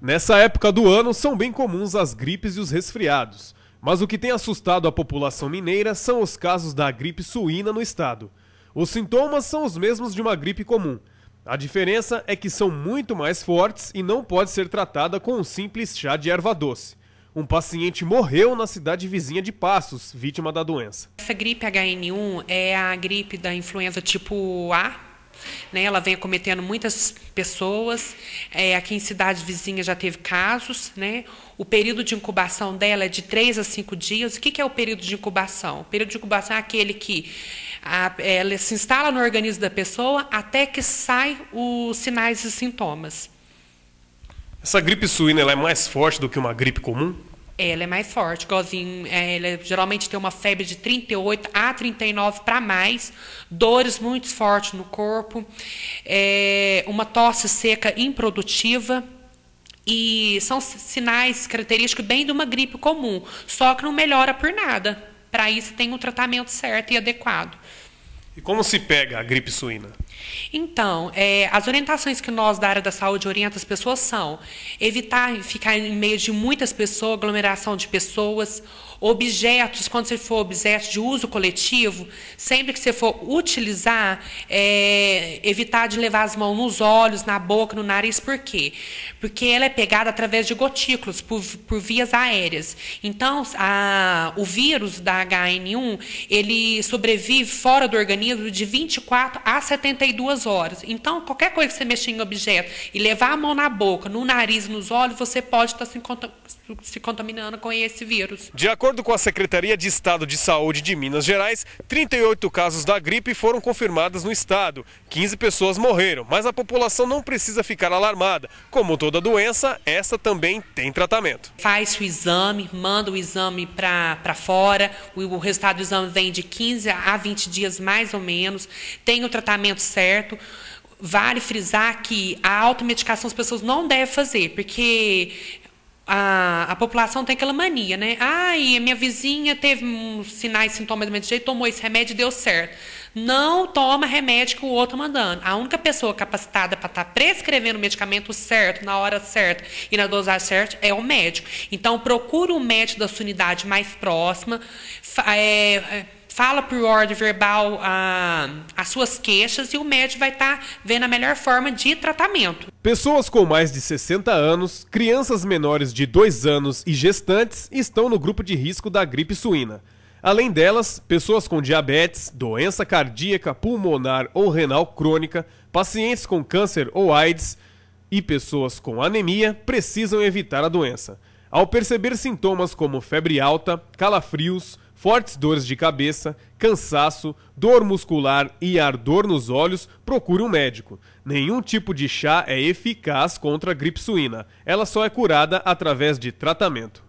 Nessa época do ano são bem comuns as gripes e os resfriados, mas o que tem assustado a população mineira são os casos da gripe suína no estado. Os sintomas são os mesmos de uma gripe comum. A diferença é que são muito mais fortes e não pode ser tratada com um simples chá de erva doce. Um paciente morreu na cidade vizinha de Passos, vítima da doença. Essa gripe HN1 é a gripe da influenza tipo A, né? Ela vem acometendo muitas pessoas. É, aqui em cidade vizinha já teve casos. Né? O período de incubação dela é de 3 a 5 dias. O que é o período de incubação? O período de incubação é aquele que a, ela se instala no organismo da pessoa até que saem os sinais e sintomas. Essa gripe suína é mais forte do que uma gripe comum? Ela é mais forte. Gozinho, é, ela geralmente tem uma febre de 38 a 39 para mais, dores muito fortes no corpo, é, uma tosse seca improdutiva. E são sinais característicos bem de uma gripe comum, só que não melhora por nada. Para isso tem um tratamento certo e adequado. E como se pega a gripe suína? Então, é, as orientações que nós da área da saúde orientamos as pessoas são evitar ficar em meio de muitas pessoas, aglomeração de pessoas, objetos, quando você for objeto de uso coletivo, sempre que você for utilizar, é, evitar de levar as mãos nos olhos, na boca, no nariz, por quê? Porque ela é pegada através de gotículas, por, por vias aéreas. Então, a, o vírus da HN1, ele sobrevive fora do organismo período de 24 a 72 horas. Então, qualquer coisa que você mexer em objeto e levar a mão na boca, no nariz, nos olhos, você pode estar tá se, se contaminando com esse vírus. De acordo com a Secretaria de Estado de Saúde de Minas Gerais, 38 casos da gripe foram confirmados no estado. 15 pessoas morreram, mas a população não precisa ficar alarmada. Como toda doença, essa também tem tratamento. Faz o exame, manda o exame para fora, o, o resultado do exame vem de 15 a 20 dias mais ou ou menos, tem o tratamento certo. Vale frisar que a automedicação as pessoas não devem fazer, porque a, a, população tem aquela mania, né? e a minha vizinha teve sinais sinais, sintomas do mesmo jeito, tomou esse remédio e deu certo. Não toma remédio que o outro tá mandando. A única pessoa capacitada para estar tá prescrevendo o medicamento certo, na hora certa e na dosagem certa, é o médico. Então, procura o médico da sua unidade mais próxima, é, é fala por ordem verbal ah, as suas queixas e o médico vai estar tá vendo a melhor forma de tratamento. Pessoas com mais de 60 anos, crianças menores de 2 anos e gestantes estão no grupo de risco da gripe suína. Além delas, pessoas com diabetes, doença cardíaca, pulmonar ou renal crônica, pacientes com câncer ou AIDS e pessoas com anemia precisam evitar a doença. Ao perceber sintomas como febre alta, calafrios, Fortes dores de cabeça, cansaço, dor muscular e ardor nos olhos, procure um médico. Nenhum tipo de chá é eficaz contra a gripe suína. Ela só é curada através de tratamento.